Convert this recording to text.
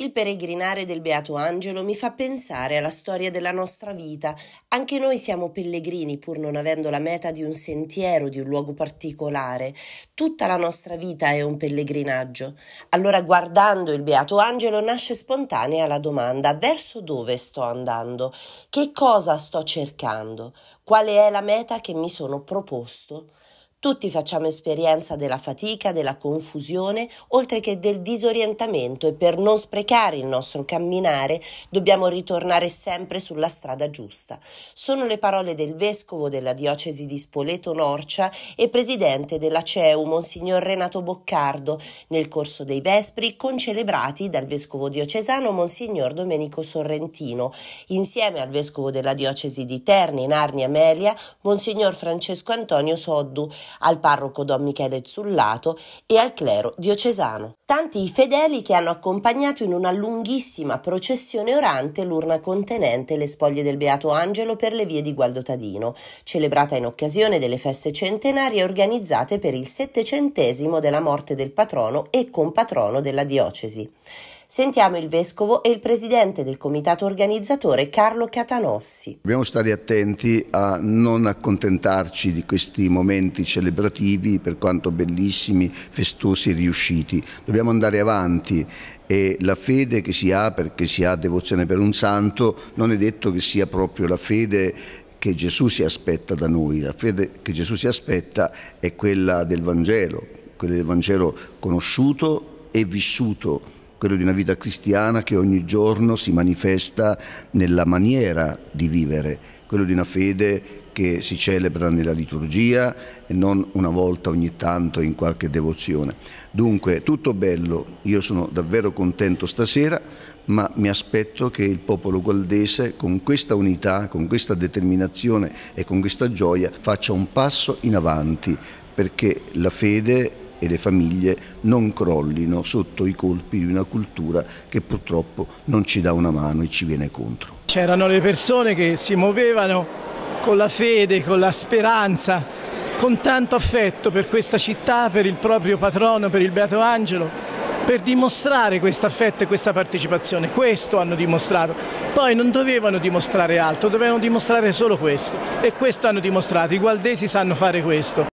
Il peregrinare del Beato Angelo mi fa pensare alla storia della nostra vita. Anche noi siamo pellegrini pur non avendo la meta di un sentiero, di un luogo particolare. Tutta la nostra vita è un pellegrinaggio. Allora guardando il Beato Angelo nasce spontanea la domanda verso dove sto andando? Che cosa sto cercando? Qual è la meta che mi sono proposto? Tutti facciamo esperienza della fatica, della confusione, oltre che del disorientamento e per non sprecare il nostro camminare dobbiamo ritornare sempre sulla strada giusta. Sono le parole del vescovo della diocesi di Spoleto Norcia e presidente della CEU, Monsignor Renato Boccardo, nel corso dei Vespri concelebrati dal vescovo diocesano Monsignor Domenico Sorrentino, insieme al vescovo della diocesi di Terni, Narnia Amelia, Monsignor Francesco Antonio Soddu, al parroco Don Michele Zullato e al clero diocesano. Tanti i fedeli che hanno accompagnato in una lunghissima processione orante l'urna contenente le spoglie del Beato Angelo per le vie di Gualdo Tadino, celebrata in occasione delle feste centenarie organizzate per il settecentesimo della morte del patrono e compatrono della diocesi. Sentiamo il vescovo e il presidente del comitato organizzatore Carlo Catanossi. Dobbiamo stare attenti a non accontentarci di questi momenti celebrativi, per quanto bellissimi, festosi e riusciti. Dobbiamo andare avanti e la fede che si ha perché si ha devozione per un santo non è detto che sia proprio la fede che Gesù si aspetta da noi, la fede che Gesù si aspetta è quella del Vangelo, quella del Vangelo conosciuto e vissuto quello di una vita cristiana che ogni giorno si manifesta nella maniera di vivere, quello di una fede che si celebra nella liturgia e non una volta ogni tanto in qualche devozione. Dunque, tutto bello, io sono davvero contento stasera, ma mi aspetto che il popolo gualdese con questa unità, con questa determinazione e con questa gioia faccia un passo in avanti, perché la fede e le famiglie non crollino sotto i colpi di una cultura che purtroppo non ci dà una mano e ci viene contro. C'erano le persone che si muovevano con la fede, con la speranza, con tanto affetto per questa città, per il proprio patrono, per il Beato Angelo, per dimostrare questo affetto e questa partecipazione. Questo hanno dimostrato. Poi non dovevano dimostrare altro, dovevano dimostrare solo questo. E questo hanno dimostrato. I gualdesi sanno fare questo.